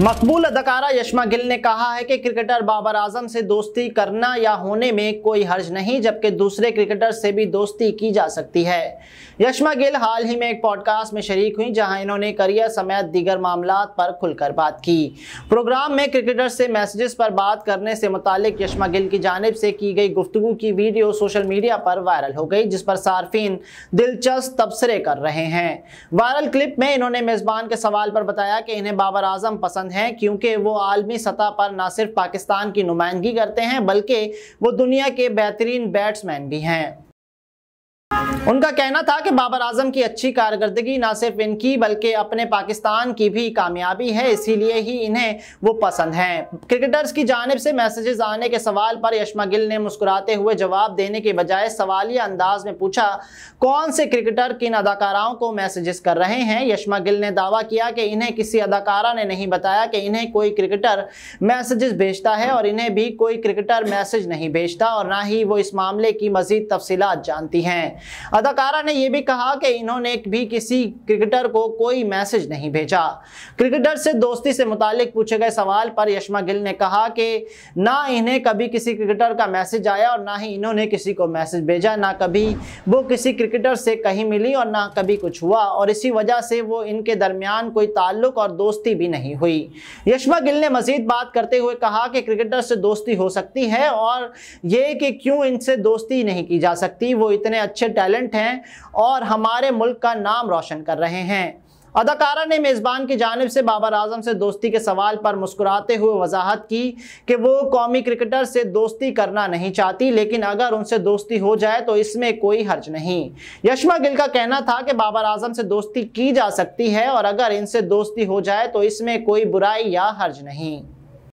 मकबूल अदकारा यशमा गिल ने कहा है कि क्रिकेटर बाबर आजम से दोस्ती करना या होने में कोई हर्ज नहीं जबकि दूसरे क्रिकेटर से भी दोस्ती की जा सकती है यशमा गिल हाल ही में एक पॉडकास्ट में शरीक हुई जहां इन्होंने करियर समेत दीगर मामला पर खुलकर बात की प्रोग्राम में क्रिकेटर से मैसेजेस पर बात करने से मुतालिक यशमा गिल की जानब से की गई गुफ्तु की वीडियो सोशल मीडिया पर वायरल हो गई जिस पर सार्फिन दिलचस्प तबसरे कर रहे हैं वायरल क्लिप में इन्होंने मेज़बान के सवाल पर बताया कि इन्हें बाबर आजम पसंद पसंद हैं क्योंकि वो आलमी सतह पर ना सिर्फ पाकिस्तान की नुमाइंदगी करते हैं बल्कि वो दुनिया के बेहतरीन बैट्समैन भी हैं उनका कहना था कि बाबर आजम की अच्छी कारकर्दगी ना सिर्फ इनकी बल्कि अपने पाकिस्तान की भी कामयाबी है इसीलिए ही इन्हें वो पसंद हैं क्रिकेटर्स की जानब से मैसेजेस आने के सवाल पर यशमा गिल ने मुस्कुराते हुए जवाब देने के बजाय सवालिया अंदाज में पूछा कौन से क्रिकेटर किन अदाकाराओं को मैसेजेस कर रहे हैं यशमा गिल ने दावा किया कि इन्हें किसी अदाकारा ने नहीं बताया कि इन्हें कोई क्रिकेटर मैसेजेस भेजता है और इन्हें भी कोई क्रिकेटर मैसेज नहीं भेजता और ना ही वो इस मामले की मजीद तफसीत जानती हैं अदाकारा ने यह भी कहा कि इन्होंने भी किसी क्रिकेटर को कोई मैसेज नहीं भेजा क्रिकेटर से दोस्ती से मुतालिक पूछे गए सवाल पर यशमा गिल ने कहा कि ना इन्हें कभी किसी क्रिकेटर का मैसेज आया और ना ही इन्होंने किसी को मैसेज भेजा ना कभी वो किसी क्रिकेटर से कहीं मिली और ना कभी कुछ हुआ और इसी वजह से वो इनके दरमियान कोई ताल्लुक और दोस्ती भी नहीं हुई यशमा गिल ने मजीद बात करते हुए कहा कि क्रिकेटर से दोस्ती हो सकती है और ये कि क्यों इनसे दोस्ती नहीं की जा सकती वो इतने अच्छे टैलेंट हैं और हमारे मुल्क का नाम रोशन कर रहे हैं अदाकारा ने मेज़बान की जानब से बाबर आजम से दोस्ती के सवाल पर मुस्कुराते हुए वजाहत की कि वो कौमी क्रिकेटर से दोस्ती करना नहीं चाहती लेकिन अगर उनसे दोस्ती हो जाए तो इसमें कोई हर्ज नहीं यशमा गिल का कहना था कि बाबर आजम से दोस्ती की जा सकती है और अगर इनसे दोस्ती हो जाए तो इसमें कोई बुराई या हर्ज नहीं